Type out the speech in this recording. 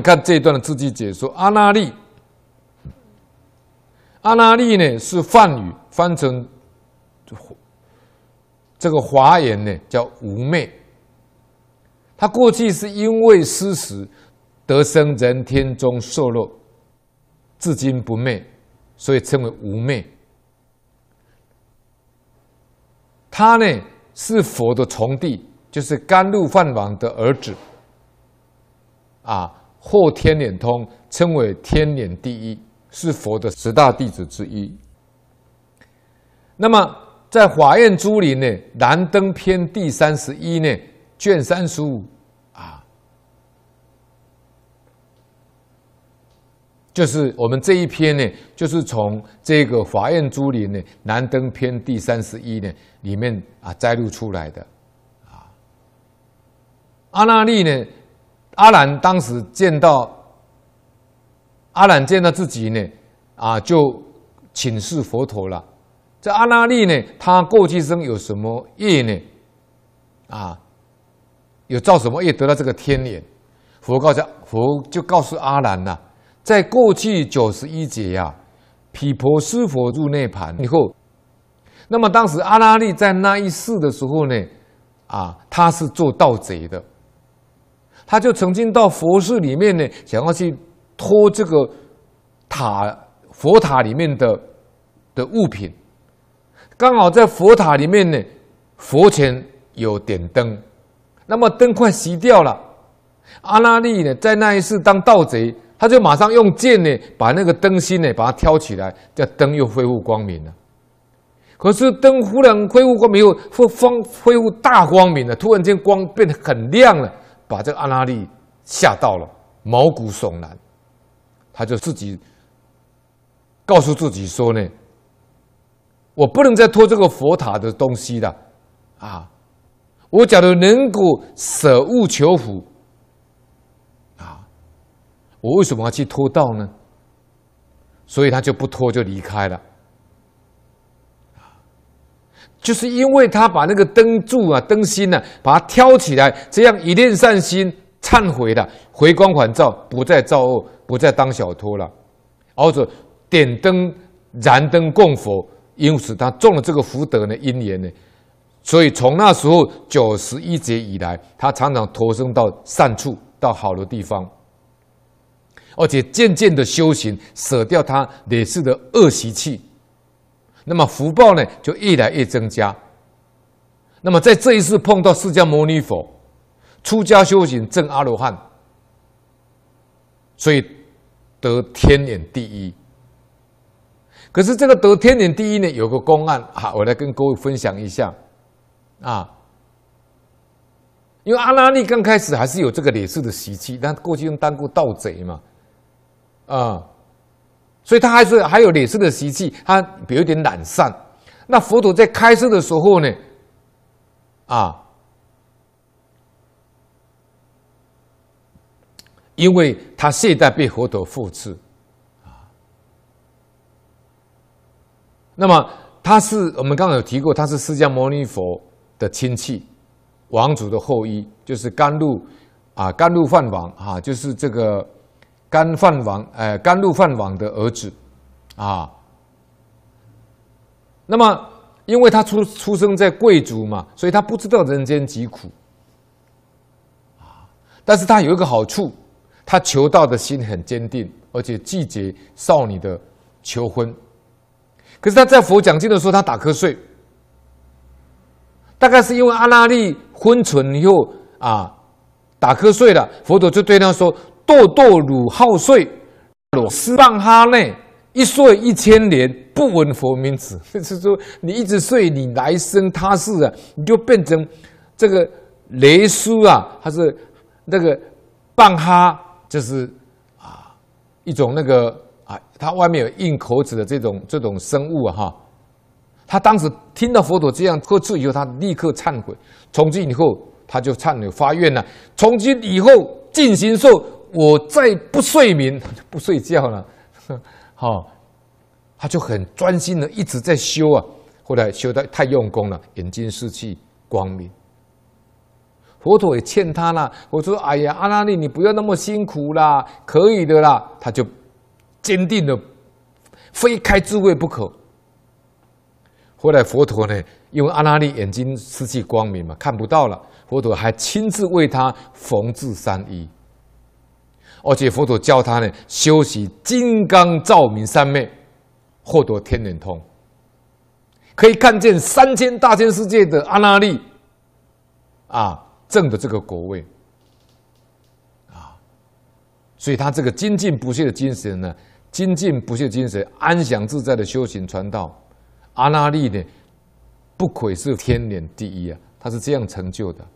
看这一段的字句解说，阿那利，阿那利呢是梵语，翻成这个华言呢叫无昧。他过去是因为失时得生人天中受乐，至今不昧，所以称为无昧。他呢是佛的从弟，就是甘露饭王的儿子，啊。或天眼通，称为天眼第一，是佛的十大弟子之一。那么，在《法院珠林》呢，《南灯篇》第三十一呢，卷三十五啊，就是我们这一篇呢，就是从这个《法院珠林》呢，《南灯篇》第三十一呢里面啊摘录出来的啊，阿那利呢。阿兰当时见到阿兰见到自己呢，啊，就请示佛陀了。这阿拉力呢，他过去生有什么业呢？啊，有造什么业得到这个天眼？佛告诉佛就告诉阿兰呐，在过去九十一劫呀，毗婆尸佛入涅盘以后，那么当时阿拉力在那一世的时候呢，啊，他是做盗贼的。他就曾经到佛寺里面呢，想要去偷这个塔佛塔里面的的物品。刚好在佛塔里面呢，佛前有点灯，那么灯快熄掉了。阿拉力呢，在那一世当盗贼，他就马上用剑呢，把那个灯芯呢，把它挑起来，这灯又恢复光明了。可是灯忽然恢复光明后，恢光恢复大光明了，突然间光变得很亮了。把这个阿拉力吓到了，毛骨悚然，他就自己告诉自己说呢：“我不能再拖这个佛塔的东西了，啊，我假如能够舍物求福，啊，我为什么要去拖道呢？所以他就不拖，就离开了。”就是因为他把那个灯柱啊、灯芯呢，把它挑起来，这样一念善心、忏悔了，回光返照，不再造恶，不再当小偷了，或者点灯、燃灯供佛，因此他中了这个福德呢、因缘呢，所以从那时候九十一劫以来，他常常投生到善处，到好的地方，而且渐渐的修行，舍掉他累世的恶习气。那么福报呢，就越来越增加。那么在这一次碰到释迦牟尼佛，出家修行证阿罗汉，所以得天眼第一。可是这个得天眼第一呢，有个公案啊，我来跟各位分享一下啊。因为阿拉力刚开始还是有这个劣士的习气，但过去当过盗贼嘛，啊。所以他还是还有劣势的习气，他有点懒散。那佛陀在开示的时候呢，啊，因为他懈怠被佛陀复制，啊，那么他是我们刚刚有提过，他是释迦牟尼佛的亲戚，王族的后裔，就是甘露啊，甘露饭王啊，就是这个。甘饭王，哎，甘露饭王的儿子，啊，那么因为他出出生在贵族嘛，所以他不知道人间疾苦，啊，但是他有一个好处，他求道的心很坚定，而且拒绝少女的求婚。可是他在佛讲经的时候，他打瞌睡，大概是因为阿拉力昏沉以后啊，打瞌睡了，佛陀就对他说。堕堕如好睡，罗斯半哈内一睡一千年，不闻佛名字，就是说你一直睡，你来生他世啊，你就变成这个雷叔啊，还是那个半哈，就是啊一种那个啊，他外面有硬口子的这种这种生物哈。他当时听到佛陀这样喝斥以后，他立刻忏悔，从今以后他就忏悔发愿了，从今以后尽行受。我再不睡眠，不睡觉了，好，他就很专心的一直在修啊。后来修的太用功了，眼睛失去光明。佛陀也劝他了，我说：“哎呀，阿拉力，你不要那么辛苦啦，可以的啦。”他就坚定的非开智慧不可。后来佛陀呢，因为阿拉力眼睛失去光明嘛，看不到了，佛陀还亲自为他缝制三衣。而且佛陀教他呢，修习金刚照明三昧，获得天眼通，可以看见三千大千世界的阿那利，啊，正的这个国位，啊，所以他这个精进不懈的精神呢，精进不懈精神，安详自在的修行传道，阿那利呢，不愧是天脸第一啊，他是这样成就的。